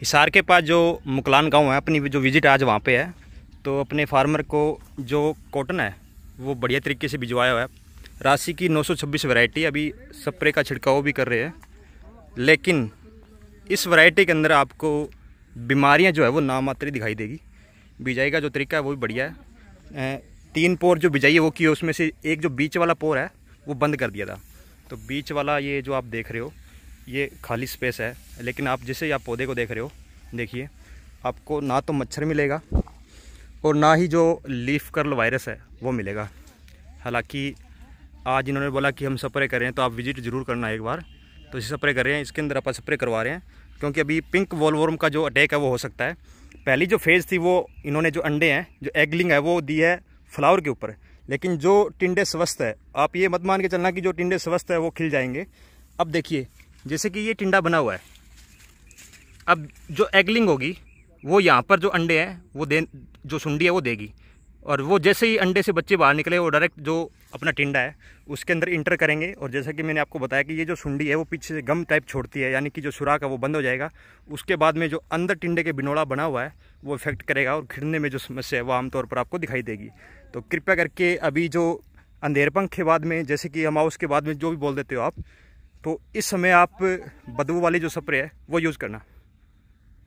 हिसार के पास जो मुकलान गांव है अपनी जो विजिट आज वहाँ पे है तो अपने फार्मर को जो कॉटन है वो बढ़िया तरीके से भिजवाया हुआ है राशि की 926 वैरायटी अभी स्प्रे का छिड़काव भी कर रहे हैं लेकिन इस वैरायटी के अंदर आपको बीमारियां जो है वो नामात्र दिखाई देगी बिजाई का जो तरीका है वो भी बढ़िया है तीन पोर जो बिजाई है वो की उसमें से एक जो बीच वाला पोर है वो बंद कर दिया था तो बीच वाला ये जो आप देख रहे हो ये खाली स्पेस है लेकिन आप जैसे आप पौधे को देख रहे हो देखिए आपको ना तो मच्छर मिलेगा और ना ही जो लीफ कर्ल वायरस है वो मिलेगा हालांकि आज इन्होंने बोला कि हम स्प्रे कर रहे हैं तो आप विजिट ज़रूर करना एक बार तो इसे स्प्रे कर रहे हैं इसके अंदर आप स्प्रे करवा रहे हैं क्योंकि अभी पिंक वॉलवर्म का जो अटैक है वो हो सकता है पहली जो फेज़ थी वो इन्होंने जो अंडे हैं जो एगलिंग है वो दी है फ्लावर के ऊपर लेकिन जो टिंडे स्वस्थ है आप ये मत मान के चलना कि जो टिंडे स्वस्थ है वो खिल जाएंगे अब देखिए जैसे कि ये टिंडा बना हुआ है अब जो एगलिंग होगी वो यहाँ पर जो अंडे हैं वो दे जो सुंडी है वो देगी और वो जैसे ही अंडे से बच्चे बाहर निकले वो डायरेक्ट जो अपना टिंडा है उसके अंदर इंटर करेंगे और जैसा कि मैंने आपको बताया कि ये जो सुंडी है वो पीछे से गम टाइप छोड़ती है यानी कि जो सुराख है वो बंद हो जाएगा उसके बाद में जो अंदर टिंडे के बिनोड़ा बना हुआ है वो इफेक्ट करेगा और घिरने में जो समस्या है वो आमतौर पर आपको दिखाई देगी तो कृपया करके अभी जो अंधेरपंख के बाद में जैसे कि हम के बाद में जो भी बोल देते हो आप तो इस समय आप बदबू वाली जो स्प्रे है वो यूज़ करना